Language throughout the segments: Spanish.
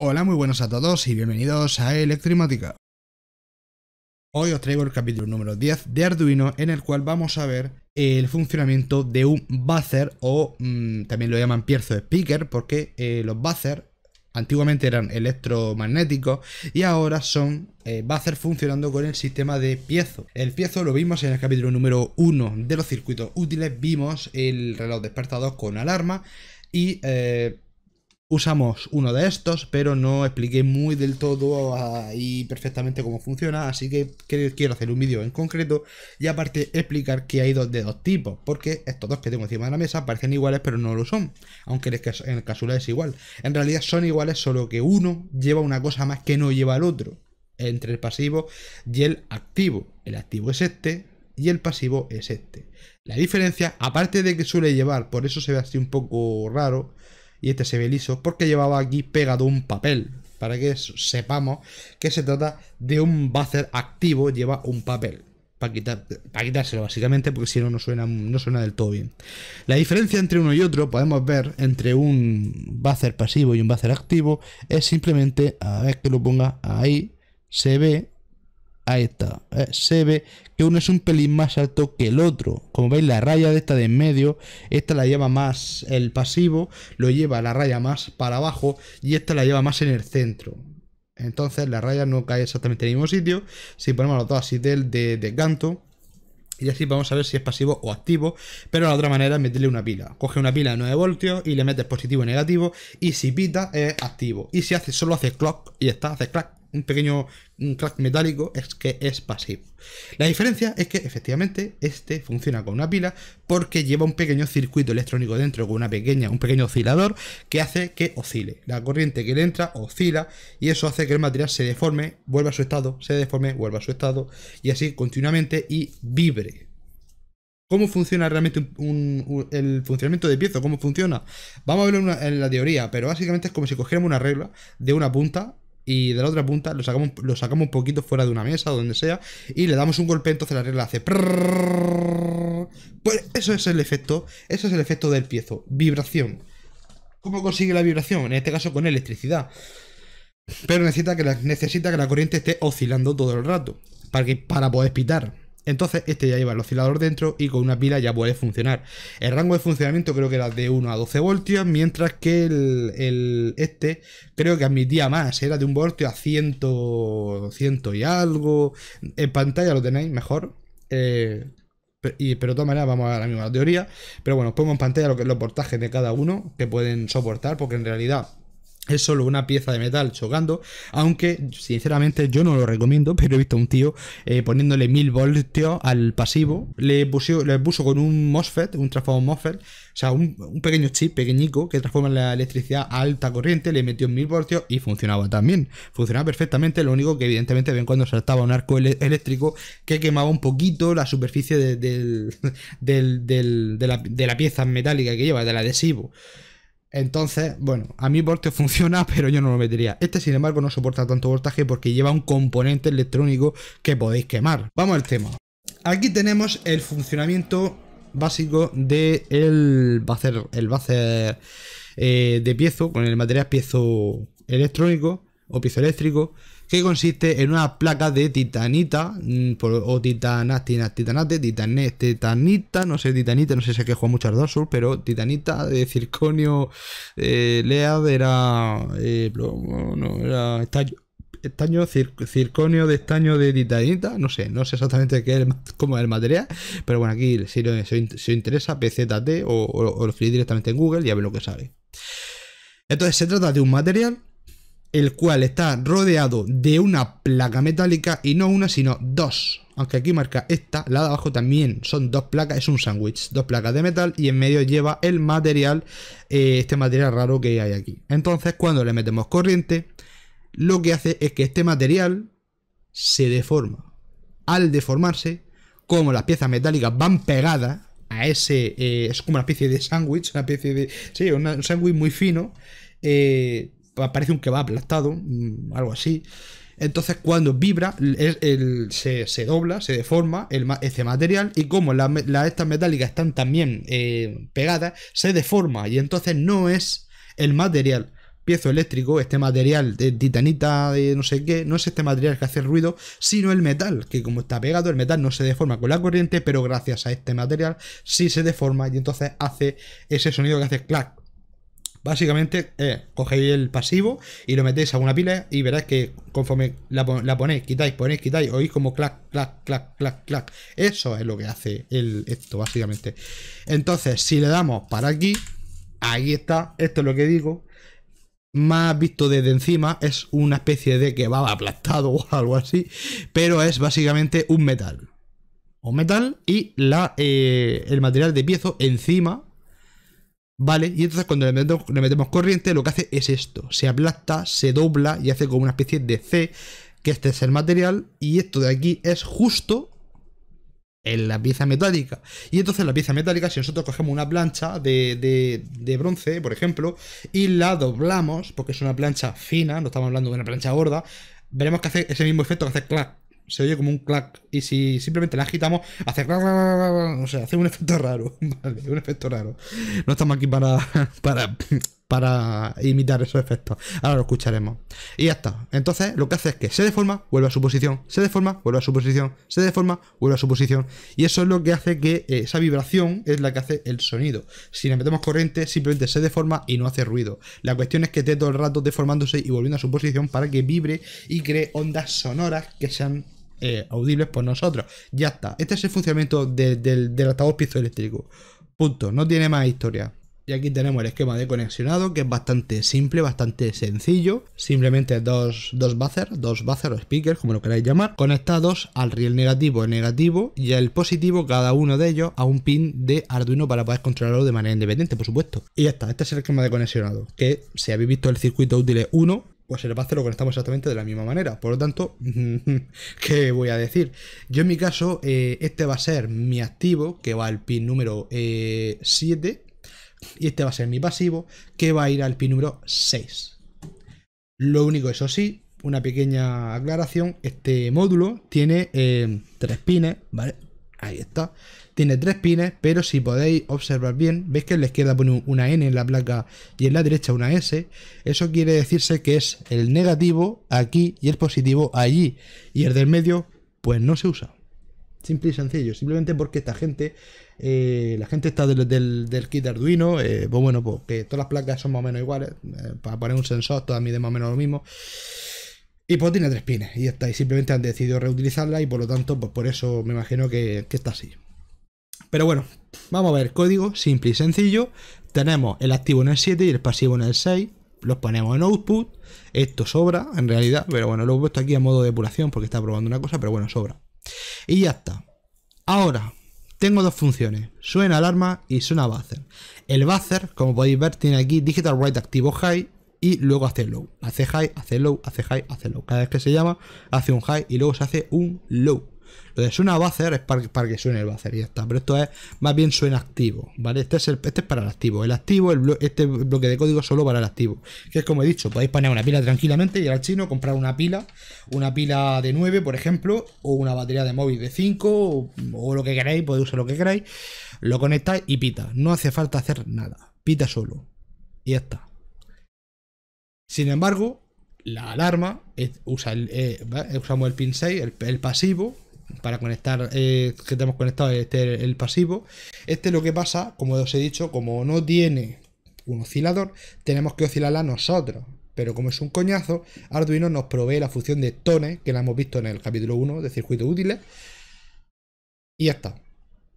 Hola, muy buenos a todos y bienvenidos a Electrimática. Hoy os traigo el capítulo número 10 de Arduino en el cual vamos a ver el funcionamiento de un buzzer o mm, también lo llaman piezo speaker porque eh, los buzzer antiguamente eran electromagnéticos y ahora son eh, funcionando con el sistema de piezo. El piezo lo vimos en el capítulo número 1 de los circuitos útiles, vimos el reloj despertador con alarma y... Eh, Usamos uno de estos, pero no expliqué muy del todo y perfectamente cómo funciona, así que quiero hacer un vídeo en concreto y aparte explicar que hay dos de dos tipos, porque estos dos que tengo encima de la mesa parecen iguales pero no lo son, aunque en el Casula es igual. En realidad son iguales, solo que uno lleva una cosa más que no lleva el otro, entre el pasivo y el activo. El activo es este, y el pasivo es este. La diferencia, aparte de que suele llevar, por eso se ve así un poco raro, y este se ve liso porque llevaba aquí pegado un papel para que sepamos que se trata de un buzzer activo, lleva un papel. Para, quitar, quitárselo básicamente porque si no no suena, no suena del todo bien. La diferencia entre uno y otro podemos ver entre un buzzer pasivo y un buzzer activo es simplemente, a ver que lo ponga ahí, se ve a esta. Eh, se ve que uno es un pelín más alto que el otro. Como veis, la raya de esta de en medio, esta la lleva más el pasivo, lo lleva la raya más para abajo y esta la lleva más en el centro. Entonces la raya no cae exactamente en el mismo sitio. Si ponemos los dos así del de, ganto canto, y así vamos a ver si es pasivo o activo, pero la otra manera es meterle una pila. Coge una pila de 9 voltios y le metes positivo y negativo, y si pita es activo. Y si hace, solo hace clock y está, hace clack un pequeño crack metálico es que es pasivo. La diferencia es que efectivamente este funciona con una pila porque lleva un pequeño circuito electrónico dentro con una pequeña, un pequeño oscilador que hace que oscile. La corriente que le entra oscila y eso hace que el material se deforme, vuelva a su estado, se deforme, vuelva a su estado y así continuamente y vibre. ¿Cómo funciona realmente el funcionamiento de piezo? ¿Cómo funciona? Vamos a verlo en, en la teoría, pero básicamente es como si cogiéramos una regla de una punta y de la otra punta lo sacamos, lo sacamos un poquito fuera de una mesa o donde sea y le damos un golpe, entonces la regla hace... Pues eso es el efecto, eso es el efecto del piezo, vibración. ¿Cómo consigue la vibración? En este caso con electricidad. Pero necesita que la, necesita que la corriente esté oscilando todo el rato para, para poder pitar. Entonces este ya lleva el oscilador dentro y con una pila ya puede funcionar. El rango de funcionamiento creo que era de 1 a 12 voltios, mientras que el, este creo que admitía más, era de un voltio a 100, y algo. En pantalla lo tenéis mejor. Eh, y, pero de todas maneras vamos a la misma teoría. Pero bueno, os pongo en pantalla lo que, los portajes de cada uno que pueden soportar, porque en realidad es solo una pieza de metal chocando, aunque sinceramente yo no lo recomiendo, pero he visto a un tío eh, poniéndole 1000 voltios al pasivo, le, puso, le puso con un MOSFET, un transformador MOSFET, o sea, un, pequeño chip pequeñico que transforma la electricidad a alta corriente, le metió 1000 voltios y funcionaba también, funcionaba perfectamente, lo único que evidentemente ven cuando saltaba un arco eléctrico que quemaba un poquito la superficie de, de, de la pieza metálica que lleva, del adhesivo. Entonces, bueno, a mi porte funciona, pero yo no lo metería. Este, sin embargo, no soporta tanto voltaje porque lleva un componente electrónico que podéis quemar. Vamos al tema. Aquí tenemos el funcionamiento básico del a eh, de piezo, con el material piezo electrónico o piezo eléctrico que consiste en una placa de titanita mm, o titanate, titanate, titané, titanita, no sé, titanita, no sé si es que juega mucho al pero titanita de circonio eh, lea Lead era. Eh, no, era estaño. Estaño, circonio de estaño de titanita, no sé, no sé exactamente qué es, cómo es el material, pero bueno, aquí si os interesa, PZT o, lo escribís directamente en Google y a ver lo que sale. Entonces se trata de un material el cual está rodeado de una placa metálica y no una, sino dos. Aunque aquí marca esta, la de abajo también son dos placas, es un sándwich, dos placas de metal y en medio lleva el material, eh, este material raro que hay aquí. Entonces cuando le metemos corriente, lo que hace es que este material se deforma. Al deformarse, como las piezas metálicas van pegadas a ese, eh, es como una especie de sándwich, una especie de, sí, un sándwich muy fino, eh, parece un que va aplastado, mm, algo así. Entonces, cuando vibra, se, dobla, se deforma el, ese material. Y como estas metálicas están también eh, pegadas, se deforma. Y entonces no es el material piezo eléctrico, este material de titanita, de no sé qué, no es este material que hace ruido, sino el metal, que como está pegado, el metal no se deforma con la corriente, pero gracias a este material sí se deforma y entonces hace ese sonido que hace clac, Básicamente eh, cogéis el pasivo y lo metéis a una pila y verás que conforme la, ponéis, quitáis, ponéis, quitáis, oís como clac, clac, clac, clac, clac. Eso es lo que hace esto, básicamente. Entonces, si le damos para aquí, ahí está, esto es lo que digo. Más visto desde encima, es una especie de que va aplastado o algo así, pero es básicamente un metal. Un metal y la, eh, el material de piezo encima ¿Vale? Y entonces cuando le metemos, corriente, lo que hace es esto. Se aplasta, se dobla y hace como una especie de C, que este es el material, y esto de aquí es justo en la pieza metálica. Y entonces la pieza metálica, si nosotros cogemos una plancha de, bronce, por ejemplo, y la doblamos, porque es una plancha fina, no estamos hablando de una plancha gorda, veremos que hace ese mismo efecto que hace clac, se oye como un clac. Y si simplemente la agitamos, hace. O sea, hace un efecto raro. Vale, un efecto raro. No estamos aquí para. para. para imitar esos efectos. Ahora lo escucharemos. Y ya está. Entonces, lo que hace es que se deforma, vuelve a su posición. Se deforma, vuelve a su posición. Se deforma, vuelve a su posición. Y eso es lo que hace que eh, esa vibración es la que hace el sonido. Si le metemos corriente, simplemente se deforma y no hace ruido. La cuestión es que esté todo el rato deformándose y volviendo a su posición para que vibre y cree ondas sonoras que sean eh, audibles por nosotros. Ya está. Este es el funcionamiento del del altavoz piezoeléctrico. Punto. No tiene más historia. Y aquí tenemos el esquema de conexionado, que es bastante simple, bastante sencillo. Simplemente dos, dos buzzer, dos buzzer o speakers, como lo queráis llamar, conectados al riel negativo negativo y el positivo, cada uno de ellos, a un pin de Arduino para poder controlarlo de manera independiente, por supuesto. Y ya está, este es el esquema de conexionado, que si habéis visto el circuito útil es 1, pues el base lo conectamos exactamente de la misma manera. Por lo tanto, ¿qué voy a decir? Yo en mi caso, eh, este va a ser mi activo, que va al pin número 7, eh, y este va a ser mi pasivo, que va a ir al pin número 6. Lo único, eso sí, una pequeña aclaración, este módulo tiene eh, tres pines, ¿vale? Ahí está. Tiene tres pines, pero si podéis observar bien, veis que en la izquierda pone una N en la placa y en la derecha una S. Eso quiere decirse que es el negativo aquí y el positivo allí. Y el del medio, pues no se usa. Simple y sencillo, simplemente porque esta gente, eh, la gente está del, kit Arduino, eh, pues bueno, pues que todas las placas son más o menos iguales, eh, para poner un sensor todas miden más o menos lo mismo. Y pues tiene tres pines, y simplemente han decidido reutilizarla y por lo tanto, pues por eso me imagino que está así. Pero bueno, vamos a ver, código simple y sencillo. Tenemos el activo en el 7 y el pasivo en el 6. Los ponemos en output. Esto sobra, en realidad, pero bueno, lo he puesto aquí a modo de depuración porque está probando una cosa, pero bueno, sobra. Y ya está. Ahora, tengo dos funciones. Suena alarma y suena buzzer. El buzzer, como podéis ver, tiene aquí digital write activo high y luego hace low. Hace high, hace low, hace high, hace low. Cada vez que se llama, hace un high y luego se hace un low. Lo de suena buzzer es para, que suene el buzzer y ya está. Pero esto es más bien suena activo, ¿vale? Este es, el, este para el activo. El activo, este bloque de código solo para el activo. Que es como he dicho, podéis poner una pila tranquilamente y al chino comprar una pila, una pila de 9, por ejemplo, o una batería de móvil de 5, o, lo que queráis, podéis usar lo que queráis. Lo conectáis y pita. No hace falta hacer nada. Pita solo. Y ya está. Sin embargo, la alarma usa eh, usamos el pin 6, el pasivo, para conectar, eh, que tenemos conectado este, el pasivo. Este lo que pasa, como os he dicho, como no tiene un oscilador, tenemos que oscilarla nosotros. Pero como es un coñazo, Arduino nos provee la función de tones, que la hemos visto en el capítulo 1 de circuitos útiles. Y ya está.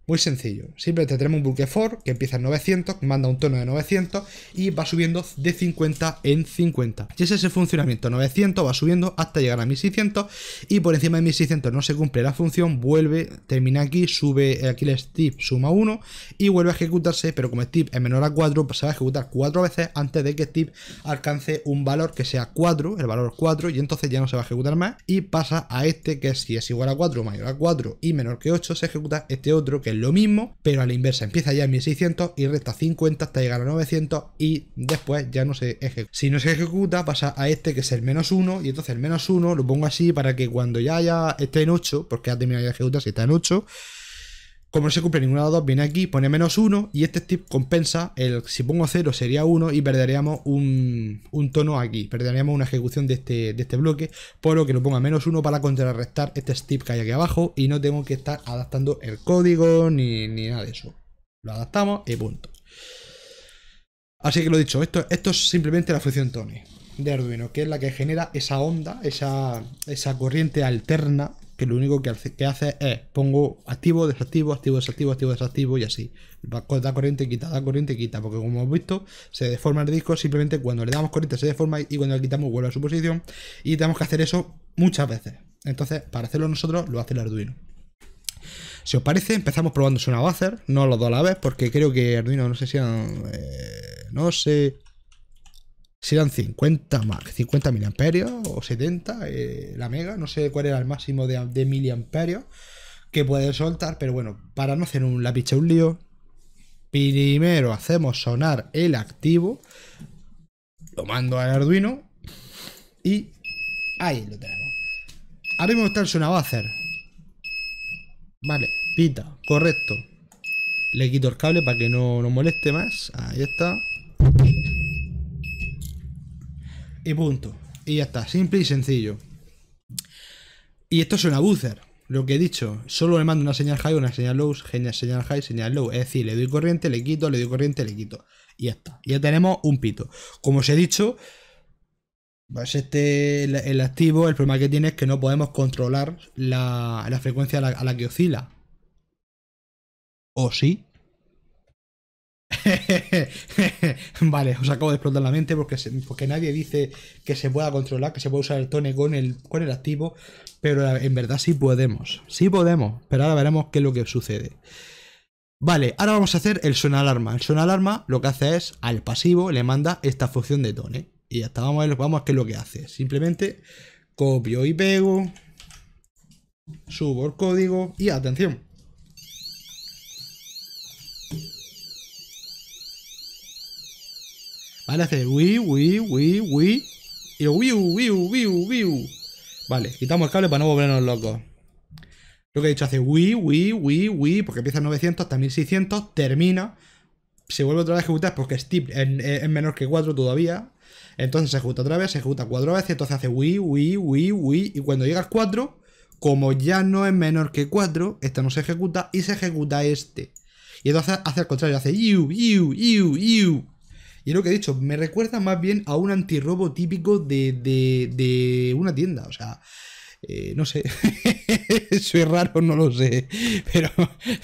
Muy sencillo, simplemente tenemos un for que empieza en 900, manda un tono de 900 y va subiendo de 50 en 50. Y es el funcionamiento, 900 va subiendo hasta llegar a 1600 y por encima de 1600 no se cumple la función, vuelve, termina aquí, sube eh, aquí el Steve, suma 1 y vuelve a ejecutarse, pero como Steve es menor a 4, pues se va a ejecutar 4 veces antes de que Steve alcance un valor que sea 4, el valor 4, y entonces ya no se va a ejecutar más y pasa a este que si es igual a 4, mayor a 4 y menor que 8, se ejecuta este otro que lo mismo, pero a la inversa empieza ya en 1600 y resta 50 hasta llegar a 900 y después ya no se ejecuta. Si no se ejecuta pasa a este que es el menos 1 y entonces el menos 1 lo pongo así para que cuando ya, ya esté en 8, porque ha terminado de ejecutar si está en 8, como no se cumple ninguna de las dos, viene aquí, pone menos 1 y este tip compensa, el, si pongo 0 sería 1 y perderíamos un, tono aquí, perderíamos una ejecución de este, de este bloque, por lo que lo ponga menos 1 para contrarrestar este tip que hay aquí abajo y no tengo que estar adaptando el código ni, nada de eso. Lo adaptamos y punto. Así que lo dicho, esto, esto es simplemente la función tone de Arduino, que es la que genera esa onda, esa, esa corriente alterna que lo único que hace, es pongo activo, desactivo, activo, desactivo, activo, desactivo y así. Da corriente, quita, da corriente, quita, porque como hemos visto, se deforma el disco simplemente cuando le damos corriente se deforma y cuando le quitamos vuelve a su posición y tenemos que hacer eso muchas veces. Entonces, para hacerlo nosotros, lo hace el Arduino. Si os parece, empezamos probando una hacer no los dos a la vez, porque creo que Arduino, no sé si... Eh, no sé si eran 50 más, 50 miliamperios o 70, eh, la mega, no sé cuál era el máximo de, de miliamperios que puede soltar, pero bueno, para no hacer un lápiz un lío, primero hacemos sonar el activo, lo mando al Arduino y ahí lo tenemos. Ahora mismo está el sonado hacer. Vale, pita, correcto. Le quito el cable para que no nos moleste más. Ahí está. Y punto. Y ya está, simple y sencillo. Y esto es una buzzer, lo que he dicho. Solo le mando una señal high, una señal low, genial señal high, señal low. Es decir, le doy corriente, le quito, le doy corriente, le quito. Y ya está. Ya tenemos un pito. Como os he dicho, este, el, activo, el problema que tiene es que no podemos controlar la, frecuencia a la, a la que oscila. ¿O sí? vale, os acabo de explotar la mente porque, nadie dice que se pueda controlar, que se puede usar el tone con el, activo, pero en verdad sí podemos, sí podemos, pero ahora veremos qué es lo que sucede. Vale, ahora vamos a hacer el alarma El alarma lo que hace es al pasivo le manda esta función de tone. Y ya está, vamos a vamos a ver qué es lo que hace. Simplemente copio y pego, subo el código y atención Vale, hace Wii, Wii, Wii, Wii. Y Wii, Wii, Wii, Wii. Vale, quitamos el cable para no volvernos locos. Lo que he dicho hace Wii, Wii, Wii, Wii. Porque empieza en 900 hasta 1600. Termina. Se vuelve otra vez a ejecutar porque Steve eh, es, menor que 4 todavía. Entonces se ejecuta otra vez, se ejecuta 4 veces. Entonces hace Wii, Wii, Wii, Wii. Y cuando llega al 4, como ya no es menor que 4, Este no se ejecuta y se ejecuta este. Y entonces hace al contrario, hace you, you, you, you. Y lo que he dicho, me recuerda más bien a un antirrobo típico de, de, una tienda. O sea, eh, no sé, soy raro, no lo sé, pero,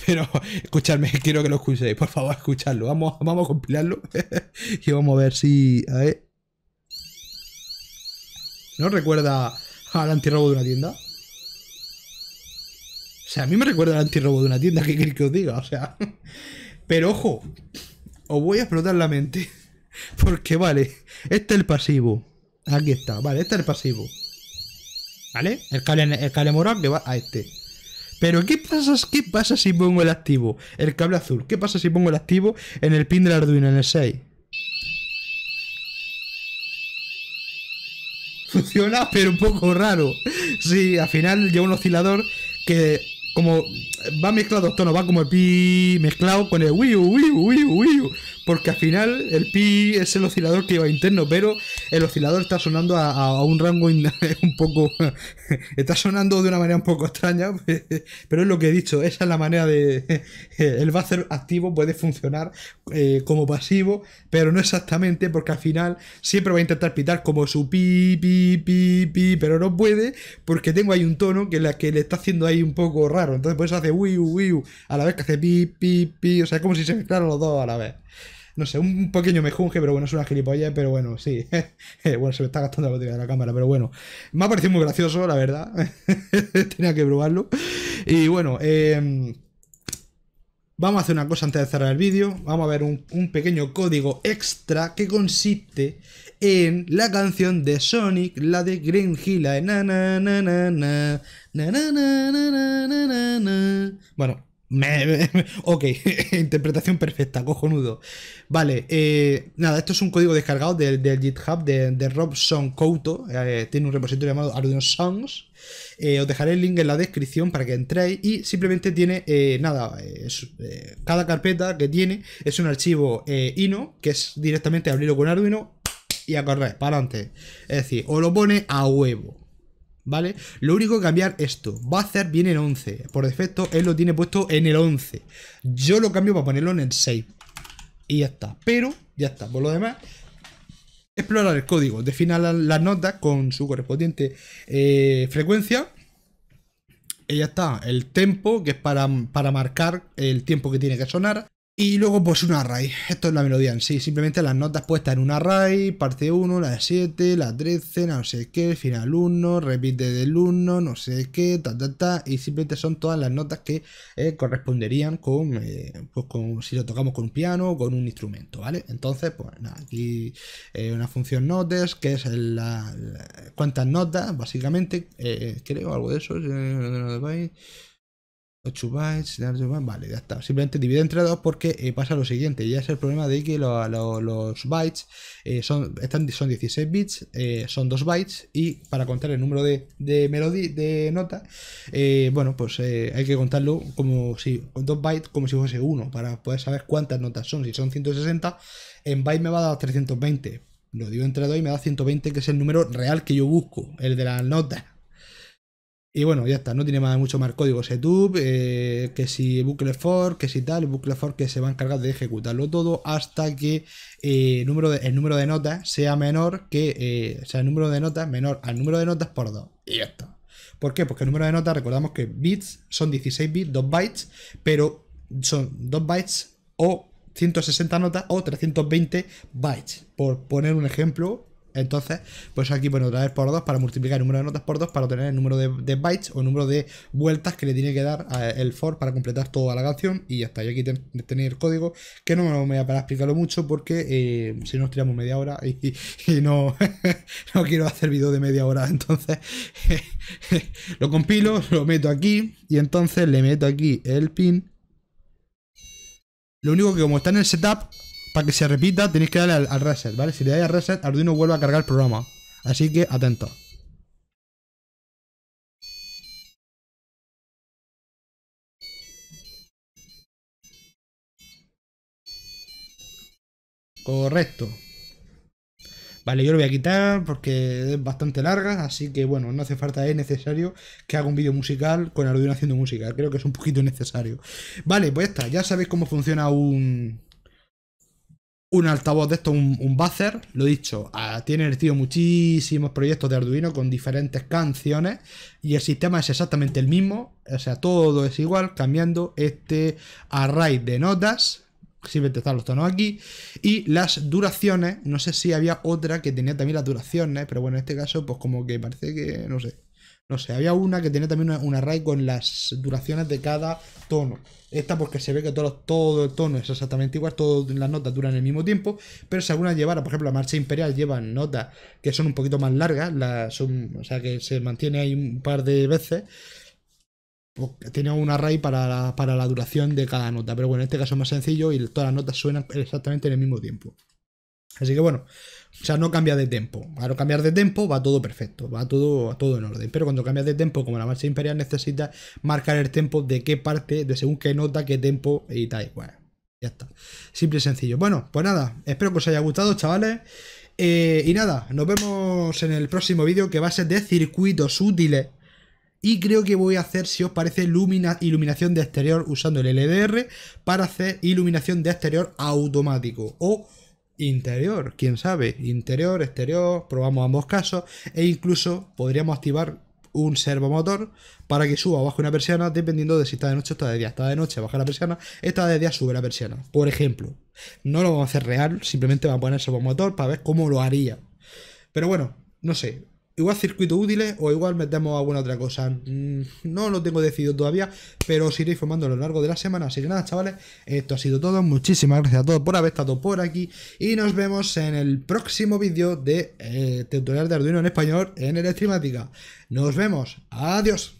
pero escuchadme, quiero que lo escuchéis, por favor, escuchadlo, vamos, vamos a compilarlo y vamos a ver si... A ver. ¿No recuerda al antirrobo de una tienda? O sea, a mí me recuerda al antirrobo de una tienda, ¿qué queréis que os diga? O sea, pero ojo, os voy a explotar la mente. Porque vale, este es el pasivo. Aquí está, vale, este es el pasivo. ¿Vale? El cable, el cable morado que va a este. Pero ¿qué pasa, ¿qué pasa si pongo el activo? El cable azul. ¿Qué pasa si pongo el activo en el pin la Arduino, en el 6? Funciona, pero un poco raro. Sí, al final lleva un oscilador que como va mezclado dos tonos, va como el pi mezclado con el Wii wiu Wii wiu Porque al final el pi es el oscilador que va interno, pero el oscilador está sonando a, un rango un poco. está sonando de una manera un poco extraña, pero es lo que he dicho, esa es la manera de. el buzzer activo puede funcionar eh, como pasivo, pero no exactamente, porque al final siempre va a intentar pitar como su pi, pi, pi, pi, pero no puede, porque tengo ahí un tono que, la, que le está haciendo ahí un poco raro, entonces por eso hace a la vez que hace pi, pi, pi, o sea, es como si se mezclaran los dos a la vez. No sé, un pequeño mejunje, pero bueno, es una gilipollas, pero bueno, sí. bueno, se me está gastando la batería de la cámara, pero bueno. Me ha parecido muy gracioso, la verdad. Tenía que probarlo. Y bueno, em, Vamos a hacer una cosa antes de cerrar el vídeo. Vamos a ver un, un, pequeño código extra que consiste en la canción de Sonic, la de Green Hill, na na na na na na na na Bueno, me, ok, interpretación perfecta, cojonudo. Vale, eh, nada, esto es un código descargado del, GitHub de, de Robson Couto. tiene un repositorio llamado Arduino Songs. os dejaré el link en la descripción para que entréis. Y simplemente tiene, nada, cada carpeta que tiene es un archivo INO, que es directamente abrirlo con Arduino y a correr, para adelante. Es decir, o lo pone a huevo. ¿Vale? Lo único que cambiar esto. va hacer bien en 11. Por defecto, él lo tiene puesto en el 11. Yo lo cambio para ponerlo en el 6. Y ya está. Pero, ya está. Por lo demás, explorar el código. Defina las notas con su correspondiente eh, frecuencia. Y ya está. El tempo, que es para, para marcar el tiempo que tiene que sonar. Y luego pues un array, esto es la melodía en sí, simplemente las notas puestas en un array, parte 1, la 7, la 13, no sé qué, final 1, repite del 1, no sé qué, ta ta ta, y simplemente son todas las notas que eh, corresponderían con, eh, pues con, si lo tocamos con un piano o con un instrumento, ¿vale? Entonces, pues aquí eh, una función notes, que es la, cuántas notas, básicamente, creo, algo de eso, 8 bytes, vale, ya está. Simplemente divide entre 2 porque eh, pasa lo siguiente. Ya es el problema de que los bytes eh, son, están, son 16 bits, eh, son 2 bytes y para contar el número de, de melodía, de nota, bueno, pues hay que contarlo como si, 2 bytes como si fuese 1 para poder saber cuántas notas son. Si son 160, en byte me va a dar 320. Lo digo entre 2 y me da 120, que es el número real que yo busco, el de las notas. Y bueno, ya está, no tiene mucho más código ese eh, que si bucle for, que si tal, bucle for que se va a encargar de ejecutarlo todo hasta que el, eh, número de, número de notas sea menor que, eh, o sea, el número de notas menor al número de notas por 2. Y esto ¿Por qué? Porque el número de notas, recordamos que bits son 16 bits, 2 bytes, pero son 2 bytes o 160 notas o 320 bytes, por poner un ejemplo entonces, pues aquí, bueno, otra vez por dos para multiplicar el número de notas por dos para obtener el número de, bytes o número de vueltas que le tiene que dar el for para completar toda la canción y ya está. Y aquí tenéis el código que no me voy a para explicarlo mucho porque eh, si nos tiramos media hora y, no, no quiero hacer video de media hora. Entonces, lo compilo, lo meto aquí y entonces le meto aquí el pin. Lo único que como está en el setup, para que se repita, tenéis que darle al, reset, ¿vale? Si le dais al reset, Arduino vuelve a cargar el programa. Así que atento Correcto. Vale, yo lo voy a quitar porque es bastante larga, así que bueno, no hace falta, es necesario que haga un vídeo musical con Arduino haciendo música. Creo que es un poquito necesario. Vale, pues está, ya sabéis cómo funciona un, un altavoz de esto, un, buzzer, lo he dicho, ah, tiene el tío muchísimos proyectos de Arduino con diferentes canciones y el sistema es exactamente el mismo, o sea, todo es igual, cambiando este array de notas, simplemente están los tonos aquí, y las duraciones, no sé si había otra que tenía también las duraciones, pero bueno, en este caso pues como que parece que, no sé, no sé, había una que tenía también un array con las duraciones de cada tono. Esta porque se ve que todo, todo el tono es exactamente igual, todas las notas duran el mismo tiempo, pero si alguna llevara, por ejemplo, la marcha imperial lleva notas que son un poquito más largas, son, o sea que se mantiene ahí un par de veces, pues, tiene un array para la, para la duración de cada nota. Pero bueno, en este caso es más sencillo y todas las notas suenan exactamente en el mismo tiempo. Así que bueno, o sea, no cambia de tempo. Claro, cambiar de tempo va todo perfecto, va todo, todo en orden. Pero cuando cambias de tempo, como la marcha imperial, Necesita marcar el tempo de qué parte, de según qué nota, qué tempo y tal. Bueno, ya está. Simple y sencillo. Bueno, pues nada, espero que os haya gustado, chavales. Eh, y nada, nos vemos en el próximo vídeo que va a ser de circuitos útiles. Y creo que voy a hacer, si os parece, iluminación de exterior usando el LDR para hacer iluminación de exterior automático. O interior, quién sabe, interior, exterior, probamos ambos casos e incluso podríamos activar un servomotor para que suba o baje una persiana dependiendo de si está de noche o está de día. Está de noche, baja la persiana, está de día, sube la persiana. Por ejemplo, no lo vamos a hacer real, simplemente vamos a poner servomotor para ver cómo lo haría. Pero bueno, no sé, igual circuito útiles o igual metemos alguna otra cosa. Mm, no lo tengo decidido todavía, pero os iré informando a lo largo de la semana. Así que nada, chavales, esto ha sido todo. Muchísimas gracias a todos por haber estado por aquí y nos vemos en el próximo vídeo de eh, tutorial de Arduino en español en Electrimática. Nos vemos. Adiós.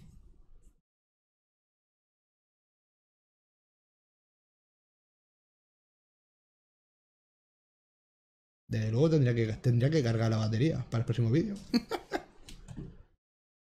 Desde luego tendría que, tendría que cargar la batería para el próximo vídeo.